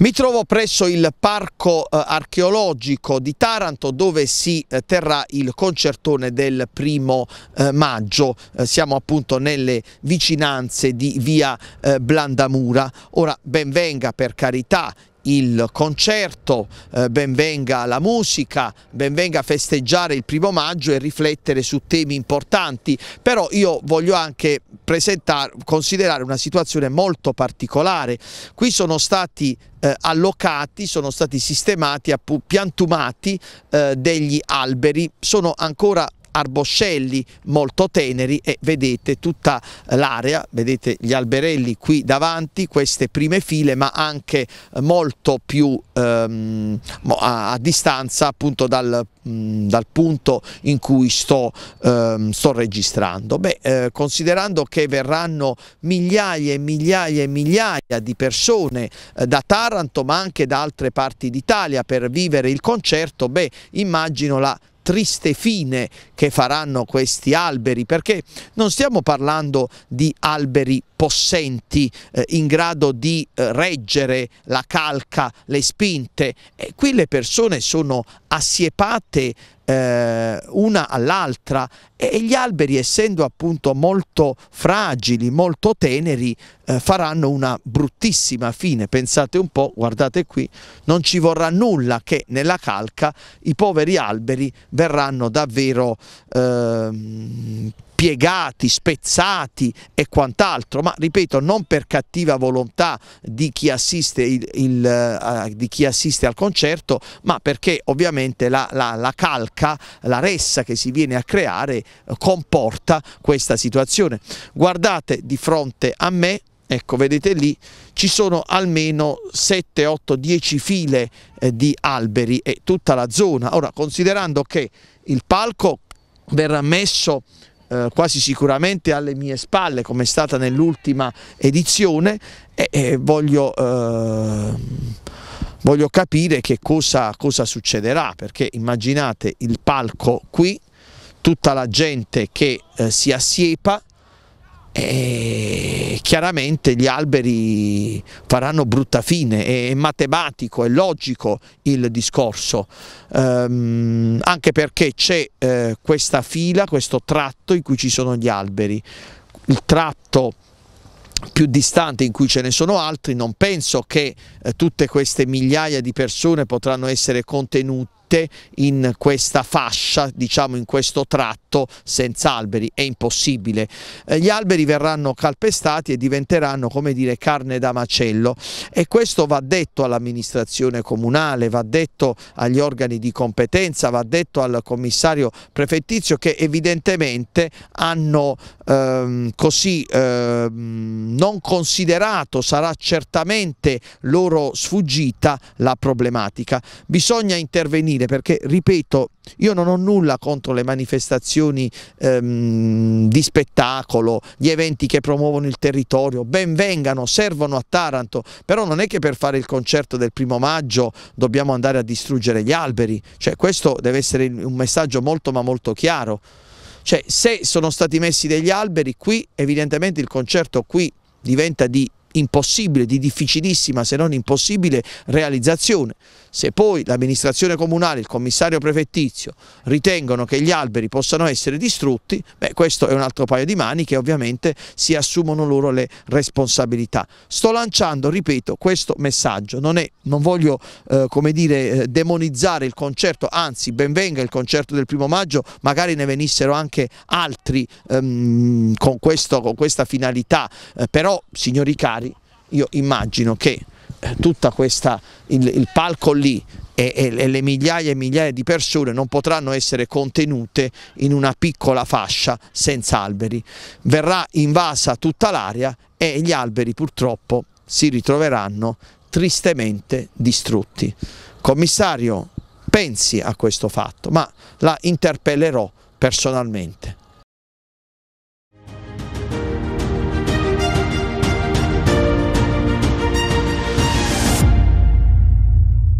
Mi trovo presso il parco eh, archeologico di Taranto dove si eh, terrà il concertone del primo eh, maggio. Eh, siamo appunto nelle vicinanze di via eh, Blandamura. Ora benvenga per carità il concerto, eh, venga la musica, ben venga festeggiare il primo maggio e riflettere su temi importanti, però io voglio anche considerare una situazione molto particolare. Qui sono stati eh, allocati, sono stati sistemati, piantumati eh, degli alberi, sono ancora arboscelli molto teneri e vedete tutta l'area, vedete gli alberelli qui davanti, queste prime file ma anche molto più ehm, a, a, distanza appunto dal, dal, punto in cui sto, ehm, sto registrando. Beh, eh, considerando che verranno migliaia e migliaia e migliaia di persone eh, da Taranto ma anche da altre parti d'Italia per vivere il concerto, beh immagino la triste fine che faranno questi alberi, perché non stiamo parlando di alberi possenti eh, in grado di eh, reggere la calca, le spinte. E eh, qui le persone sono assiepate eh, una all'altra e gli alberi essendo appunto molto fragili, molto teneri, eh, faranno una bruttissima fine. Pensate un po', guardate qui, non ci vorrà nulla che nella calca i poveri alberi verranno davvero... Eh, piegati, spezzati e quant'altro, ma ripeto non per cattiva volontà di chi assiste, il, il, uh, di chi assiste al concerto, ma perché ovviamente la, la, la, calca, la ressa che si viene a creare eh, comporta questa situazione. Guardate di fronte a me ecco vedete lì ci sono almeno 7, 8, 10 file eh, di alberi e tutta la zona. Ora considerando che il palco verrà messo eh, quasi sicuramente alle mie spalle come è stata nell'ultima edizione e, e voglio, eh, voglio, capire che cosa, cosa succederà perché immaginate il palco qui, tutta la gente che eh, si assiepa e chiaramente gli alberi faranno brutta fine, è matematico, è logico il discorso, ehm, anche perché c'è eh, questa fila, questo tratto in cui ci sono gli alberi, il tratto più distante in cui ce ne sono altri, non penso che eh, tutte queste migliaia di persone potranno essere contenute veramente in questa fascia, diciamo in questo tratto senza alberi, è impossibile. Eh, gli alberi verranno calpestati e diventeranno come dire carne da macello e questo va detto all'amministrazione comunale, va detto agli organi di competenza, va detto al commissario prefettizio che evidentemente hanno ehm, così ehm, non considerato, sarà certamente loro sfuggita la problematica. Bisogna intervenire dire perché, ripeto, io non ho nulla contro le manifestazioni ehm, di spettacolo, gli eventi che promuovono il territorio, ben vengano, servono a Taranto, però non è che per fare il concerto del primo maggio dobbiamo andare a distruggere gli alberi, cioè questo deve essere un messaggio molto ma molto chiaro. Cioè, se sono stati messi degli alberi qui, evidentemente il concerto qui diventa di impossibile, di difficilissima se non impossibile realizzazione. Se poi l'amministrazione comunale, il commissario prefettizio ritengono che gli alberi possano essere distrutti, beh, questo è un altro paio di mani che ovviamente si assumono loro le responsabilità. Sto lanciando, ripeto, questo messaggio, non, è, non voglio eh, come dire, eh, demonizzare il concerto, anzi benvenga il concerto del primo maggio, magari ne venissero anche altri ehm, con, questo, con, questa finalità, eh, però signori cari, io immagino che eh, tutta questa, il, il palco lì e, e, e, le migliaia e migliaia di persone non potranno essere contenute in una piccola fascia senza alberi. Verrà invasa tutta l'area e gli alberi purtroppo si ritroveranno tristemente distrutti. Commissario, pensi a questo fatto, ma la interpellerò personalmente.